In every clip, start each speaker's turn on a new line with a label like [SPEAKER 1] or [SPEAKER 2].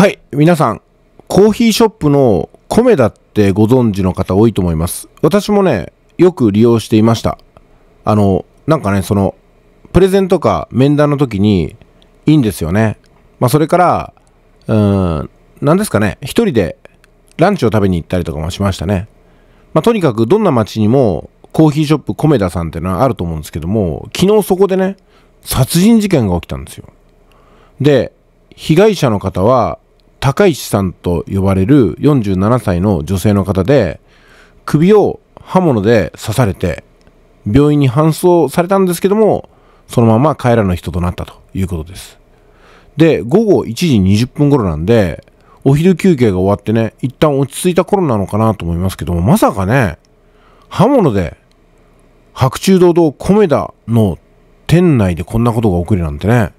[SPEAKER 1] はい、皆さん、コーヒーショップのコメダってご存知の方多いと思います。私もね、よく利用していました。あの、なんかね、その、プレゼントか面談の時にいいんですよね。まあ、それから、うーん、何ですかね、一人でランチを食べに行ったりとかもしましたね。まあ、とにかくどんな街にもコーヒーショップコメダさんっていうのはあると思うんですけども、昨日そこでね、殺人事件が起きたんですよ。で、被害者の方は高石さんと呼ばれる47歳の女性の方で、首を刃物で刺されて、病院に搬送されたんですけども、そのまま帰らぬ人となったということです。で、午後1時20分頃なんで、お昼休憩が終わってね、一旦落ち着いた頃なのかなと思いますけども、まさかね、刃物で、白昼堂々米田の店内でこんなことが起こるなんてね。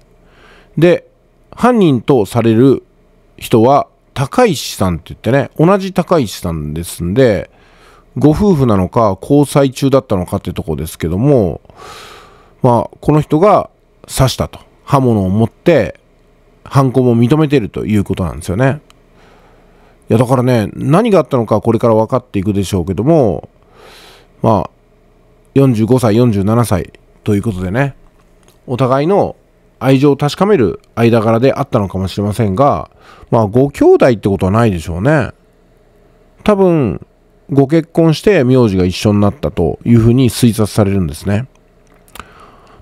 [SPEAKER 1] で、犯人とされる人は高石さんって言ってね、同じ高石さんですんで、ご夫婦なのか交際中だったのかってとこですけども、まあ、この人が刺したと。刃物を持って、犯行も認めてるということなんですよね。いや、だからね、何があったのかこれから分かっていくでしょうけども、まあ、45歳、47歳ということでね、お互いの愛情を確かめる間柄であったのかもしれませんが、まあ、ご兄弟ってことはないでしょうね。多分、ご結婚して名字が一緒になったというふうに推察されるんですね。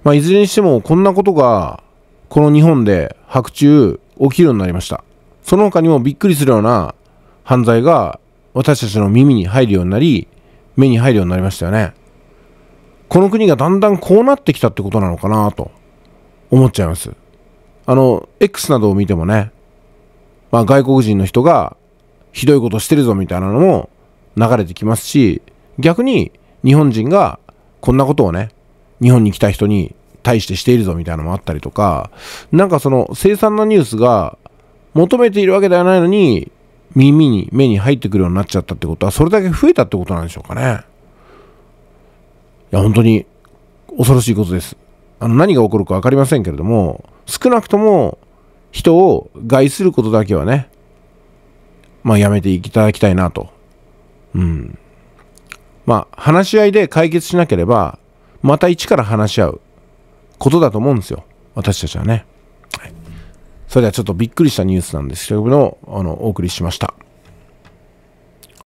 [SPEAKER 1] まあ、いずれにしても、こんなことが、この日本で白昼起きるようになりました。その他にもびっくりするような犯罪が私たちの耳に入るようになり、目に入るようになりましたよね。この国がだんだんこうなってきたってことなのかなと。思っちゃいます。あの、X などを見てもね、まあ、外国人の人がひどいことしてるぞみたいなのも流れてきますし、逆に日本人がこんなことをね、日本に来た人に対してしているぞみたいなのもあったりとか、なんかその凄惨なニュースが求めているわけではないのに、耳に、目に入ってくるようになっちゃったってことは、それだけ増えたってことなんでしょうかね。いや、本当に恐ろしいことです。あの何が起こるか分かりませんけれども少なくとも人を害することだけはねまあやめていただきたいなとうんまあ話し合いで解決しなければまた一から話し合うことだと思うんですよ私たちはね、はい、それではちょっとびっくりしたニュースなんですけどもあのお送りしました